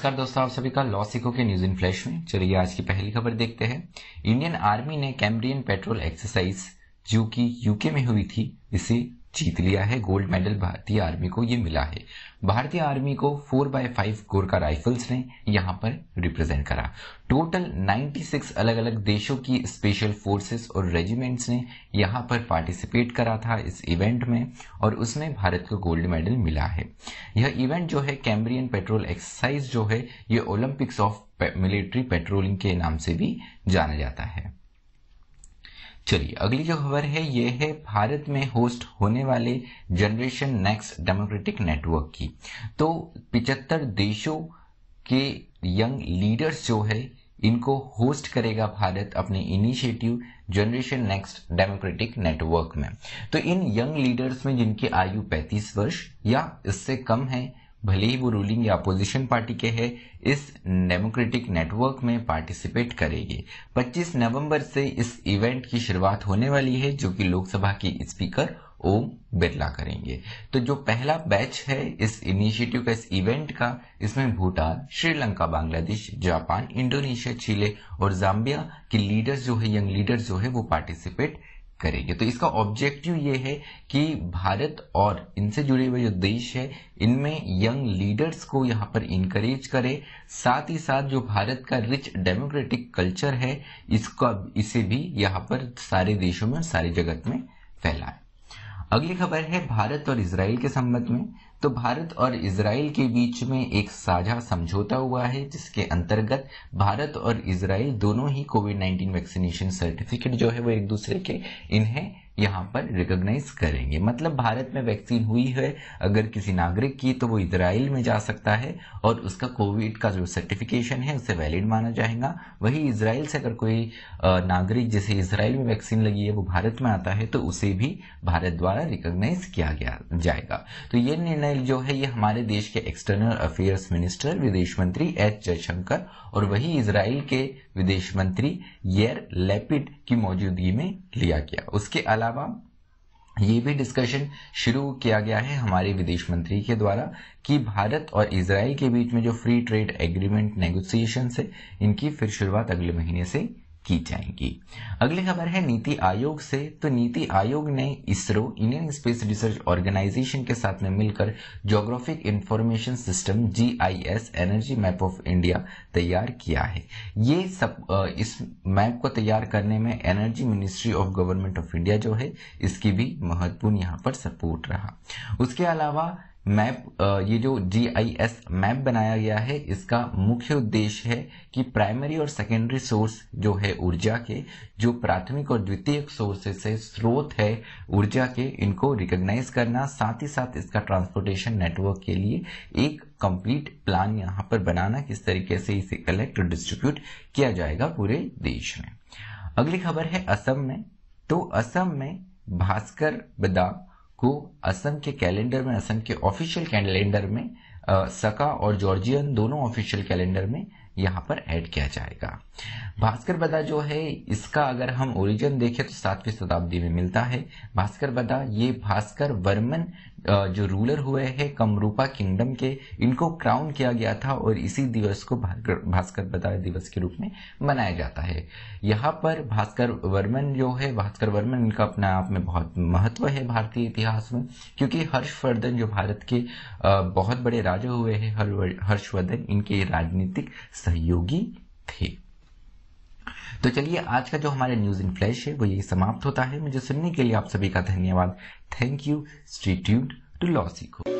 नमस्कार दोस्तों आप सभी का लॉ सीखो के न्यूज इन फ्लैश में चलिए आज की पहली खबर देखते हैं इंडियन आर्मी ने कैम्ब्रियन पेट्रोल एक्सरसाइज जो कि यूके में हुई थी इसे जीत लिया है गोल्ड मेडल भारतीय आर्मी को ये मिला है भारतीय आर्मी को four by five Gorkha rifles ने यहाँ पर रिप्रेजेंट करा टोटल 96 अलग अलग देशों की स्पेशल फोर्सेस और रेजिमेंट्स ने यहाँ पर पार्टिसिपेट करा था इस इवेंट में और उसमें भारत को गोल्ड मेडल मिला है यह इवेंट जो है कैम्ब्रियन पेट्रोल एक्सरसाइज जो है ये ओलंपिक्स ऑफ मिलिट्री पेट्रोलिंग के नाम से भी जाना जाता है चलिए अगली जो खबर है ये है भारत में होस्ट होने वाले जनरेशन नेक्स्ट डेमोक्रेटिक नेटवर्क की तो पिचहत्तर देशों के यंग लीडर्स जो है इनको होस्ट करेगा भारत अपने initiative generation next democratic network में तो इन यंग लीडर्स में जिनकी आयु 35 वर्ष या इससे कम है भले ही वो रूलिंग या अपोजिशन पार्टी के है इस डेमोक्रेटिक नेटवर्क में पार्टिसिपेट करेगी 25 नवंबर से इस इवेंट की शुरुआत होने वाली है जो कि लोकसभा की स्पीकर ओम बिरला करेंगे तो जो पहला बैच है इस इनिशिएटिव का इस इवेंट का इसमें Bhutan Sri Lanka Bangladesh Japan Indonesia Chile और जाम्बिया के लीडर्स जो है यंग लीडर्स जो है वो पार्टिसिपेट करेंगे तो इसका ऑब्जेक्टिव ये है कि भारत और इनसे जुड़े हुए जो देश है इनमें यंग लीडर्स को यहाँ पर इनकरेज करें साथ ही साथ जो भारत का रिच डेमोक्रेटिक कल्चर है इसका इसे भी यहाँ पर सारे देशों में सारी जगत में फैलाए अगली खबर है भारत और इसराइल के संबंध में तो भारत और इसराइल के बीच में एक साझा समझौता हुआ है जिसके अंतर्गत भारत और इसराइल दोनों ही कोविड 19 वैक्सीनेशन सर्टिफिकेट जो है वो एक दूसरे के इन्हें यहाँ पर रिकॉग्नाइज करेंगे मतलब भारत में वैक्सीन हुई है अगर किसी नागरिक की तो वो इसराइल में जा सकता है और उसका कोविड का जो सर्टिफिकेशन है उसे वैलिड माना जाएगा वही इसराइल से अगर कोई नागरिक जिसे इसराइल में वैक्सीन लगी है वो भारत में आता है तो उसे भी भारत द्वारा रिकॉग्नाइज किया गया जाएगा तो ये निर्णय जो है ये हमारे देश के एक्सटर्नल अफेयर्स मिनिस्टर विदेश मंत्री एस जयशंकर और वही इसराइल के विदेश मंत्री येर लेपिड की मौजूदगी में लिया गया उसके अलावा अलावा ये भी डिस्कशन शुरू किया गया है हमारे विदेश मंत्री के द्वारा कि भारत और इसराइल के बीच में जो फ्री ट्रेड एग्रीमेंट नेगोसिएशन है इनकी फिर शुरुआत अगले महीने से की जाएंगी अगली खबर है नीति आयोग से तो नीति आयोग ने ISRO Indian space research organisation के साथ में मिलकर geographic information system GIS energy map of India तैयार किया है ये सब इस मैप को तैयार करने में energy ministry of government of India जो है इसकी भी महत्वपूर्ण यहाँ पर सपोर्ट रहा उसके अलावा मैप ये जो जी आई एस मैप बनाया गया है इसका मुख्य उद्देश्य है कि प्राइमरी और सेकेंडरी सोर्स जो है ऊर्जा के जो प्राथमिक और द्वितीयक सोर्सेस से स्रोत है ऊर्जा के इनको रिकॉग्नाइज करना साथ ही साथ इसका ट्रांसपोर्टेशन नेटवर्क के लिए एक कंप्लीट प्लान यहाँ पर बनाना किस तरीके से इसे कलेक्ट और डिस्ट्रीब्यूट किया जाएगा पूरे देश में अगली खबर है असम में तो असम में भास्कर बदाम को असम के कैलेंडर में असम के ऑफिशियल कैलेंडर में आ, सका और जॉर्जियन दोनों ऑफिशियल कैलेंडर में यहाँ पर ऐड किया जाएगा भास्कर बदा जो है इसका अगर हम ओरिजिन देखें तो सातवीं शताब्दी में मिलता है भास्कर बदा ये भास्कर वर्मन जो रूलर हुए हैं कमरूपा किंगडम के इनको क्राउन किया गया था और इसी दिवस को भास्कर बदाय दिवस के रूप में मनाया जाता है यहाँ पर भास्कर वर्मन जो है भास्कर वर्मन इनका अपने आप में बहुत महत्व है भारतीय इतिहास में क्योंकि हर्षवर्धन जो भारत के बहुत बड़े राजा हुए हैं हर्षवर्धन इनके राजनीतिक सहयोगी थे तो चलिए आज का जो हमारे न्यूज़ इन फ्लैश है वो यही समाप्त होता है मुझे सुनने के लिए आप सभी का धन्यवाद थैंक यू स्ट्रीट्यूड टू लॉसिको